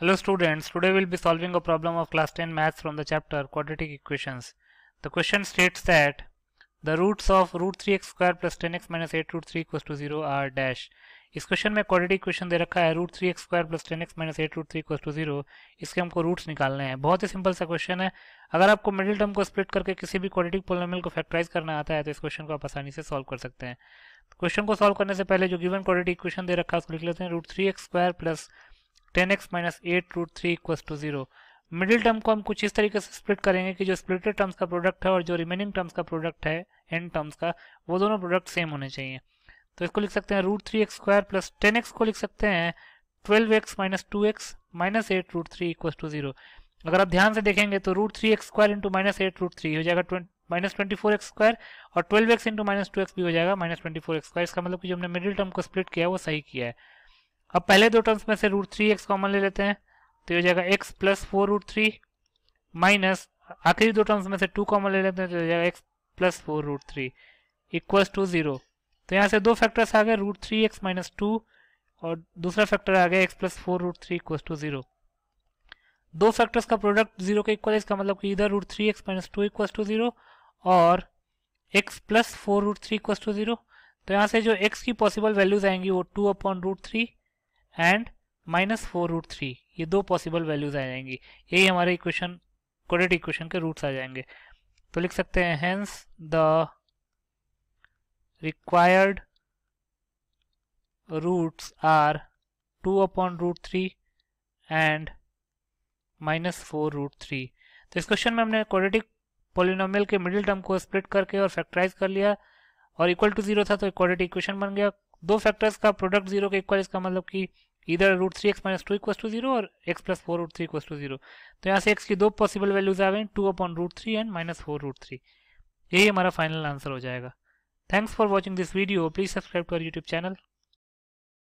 Hello students, today we'll be solving a problem of class 10 maths from the chapter quadratic equations. The question states that the roots of root 3x square plus 10x minus 8 root 3 equals to 0 are dash. इस question में quadratic equation दे रखा है root three x square plus ten x minus eight root three क्वेश्चन to zero इसके हमको roots निकालने हैं बहुत ही सिंपल सा क्वेश्चन है अगर आपको मिडिल टर्म को स्प्लिट करके किसी भी क्वाड्रेटिक पोलिनोमियल को फैक्टराइज करना आता है तो इस क्वेश्चन को आप आसानी से सॉल्व कर सकते हैं क्वेश्चन तो को सॉल्व करने से पहले जो गिवन क्वाड्रेटिक इक्वेशन दे रखा है उसको लिख लेते हैं root three x square plus ten x minus eight root three equal to zero middle term को हम कुछ इस तरीके से स्प्लिट करेंगे कि जो स्प्लिटेड टर्म्स का प्रोडक्ट है और जो रिमेनिंग टर्म्स का प्रोडक्ट है एन टर्म्स का वो दोनों प्रोडक्ट सेम होने चाहिए तो इसको लिख सकते हैं root three x square plus ten x को लिख सकते हैं twelve x minus two x minus eight root three equal to zero अगर आप ध्यान से देखेंगे तो root three x square into minus eight root three हो जाएगा minus twenty four x square और twelve x into minus two x भी हो जाएगा minus twenty four x square इसका मतलब कि जो हमने मिडिल टर्म को स्प्लिट किया है वो सही किया है अब पहले दो टर्म्स में से रूट थ्री एक्स कॉमन ले लेते हैं तो ये हो जाएगा x plus four root three minus आखिरी दो टर्म्स में से टू कॉमन ले लेते हैं तो हो जाएगा x plus four root three equals to zero तो यहाँ से दो फैक्टर्स आ गए root three x minus two और दूसरा फैक्टर आ गया x plus four root three equal to zero दो फैक्टर्स का प्रोडक्ट जीरो के इक्वल है इसका मतलब कि इधर root three x minus two equal to zero और x plus four root three equal to zero तो यहाँ से जो एक्स की पॉसिबल वैल्यूज़ आएंगी वो two upon root three and minus four root three ये दो पॉसिबल वैल्यूज आ जाएंगी यही हमारे इक्वेशन कोडेट इक्वेशन के रूट्स आ जाएंगे तो लिख सकते हैं hence the required roots are two upon root three and minus four root three तो इस क्वेश्चन में हमने क्वाड्रेटिक पोलिनोमियल के मिडिल टर्म को स्प्लिट करके और फैक्टराइज कर लिया और इक्वल टू जीरो था तो क्वाड्रेटिक इक्वेशन बन गया दो फैक्टर्स का प्रोडक्ट जीरो के इक्वल इसका मतलब कि इधर root three x minus two equals to zero और x plus four root three equals to zero तो यहाँ से एक्स की दो पॉसिबल वैल्यूज आ गए two upon root three and minus four root three यही हमारा फाइनल आंसर हो जाएगा thanks for watching this video please subscribe to our YouTube channel